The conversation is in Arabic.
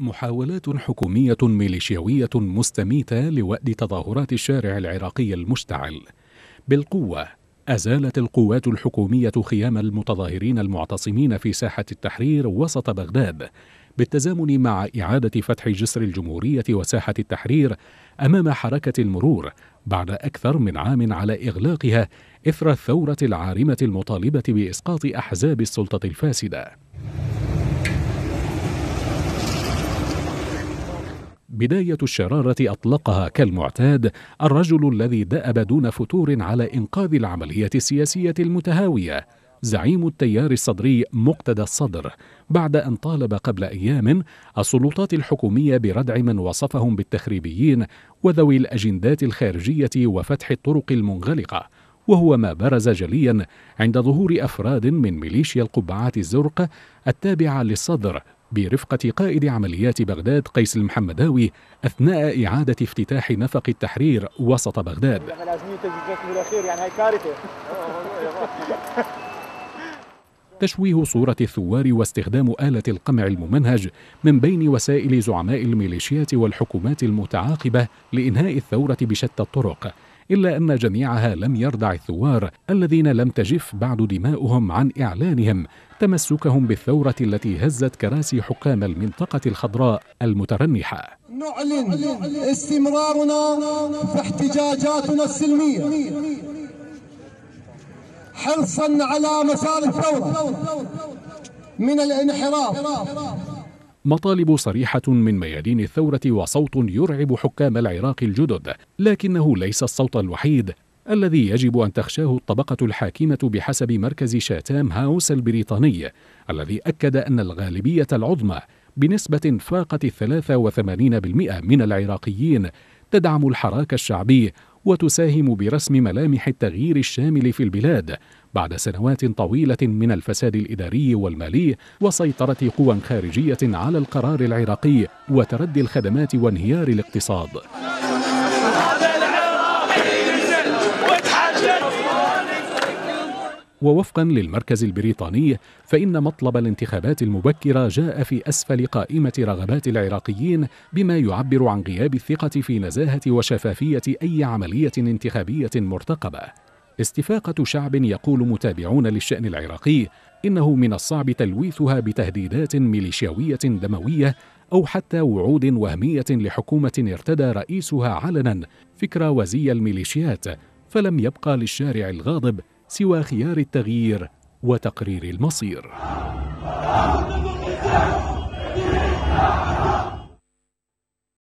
محاولات حكومية ميليشياوية مستميتة لوأد تظاهرات الشارع العراقي المشتعل بالقوة أزالت القوات الحكومية خيام المتظاهرين المعتصمين في ساحة التحرير وسط بغداد بالتزامن مع إعادة فتح جسر الجمهورية وساحة التحرير أمام حركة المرور بعد أكثر من عام على إغلاقها إثر الثورة العارمة المطالبة بإسقاط أحزاب السلطة الفاسدة. بداية الشرارة أطلقها كالمعتاد الرجل الذي دأب دون فتور على إنقاذ العملية السياسية المتهاوية زعيم التيار الصدري مقتدى الصدر بعد أن طالب قبل أيام السلطات الحكومية بردع من وصفهم بالتخريبيين وذوي الأجندات الخارجية وفتح الطرق المنغلقة وهو ما برز جليا عند ظهور أفراد من ميليشيا القبعات الزرق التابعة للصدر برفقة قائد عمليات بغداد قيس المحمداوي أثناء إعادة افتتاح نفق التحرير وسط بغداد تشويه صورة الثوار واستخدام آلة القمع الممنهج من بين وسائل زعماء الميليشيات والحكومات المتعاقبة لإنهاء الثورة بشتى الطرق إلا أن جميعها لم يردع الثوار الذين لم تجف بعد دماؤهم عن إعلانهم تمسكهم بالثورة التي هزت كراسي حكام المنطقة الخضراء المترنحة نعلن استمرارنا في احتجاجاتنا السلمية حرصا على مسار الثورة من الانحراف مطالب صريحة من ميادين الثورة وصوت يرعب حكام العراق الجدد، لكنه ليس الصوت الوحيد الذي يجب أن تخشاه الطبقة الحاكمة بحسب مركز شاتام هاوس البريطاني الذي أكد أن الغالبية العظمى بنسبة فاقت 83% من العراقيين تدعم الحراك الشعبي وتساهم برسم ملامح التغيير الشامل في البلاد بعد سنوات طويلة من الفساد الإداري والمالي وسيطرة قوى خارجية على القرار العراقي وتردي الخدمات وانهيار الاقتصاد ووفقا للمركز البريطاني فإن مطلب الانتخابات المبكرة جاء في أسفل قائمة رغبات العراقيين بما يعبر عن غياب الثقة في نزاهة وشفافية أي عملية انتخابية مرتقبة استفاقة شعب يقول متابعون للشأن العراقي إنه من الصعب تلويثها بتهديدات ميليشياوية دموية أو حتى وعود وهمية لحكومة ارتدى رئيسها علنا فكرة وزي الميليشيات فلم يبقى للشارع الغاضب سوى خيار التغيير وتقرير المصير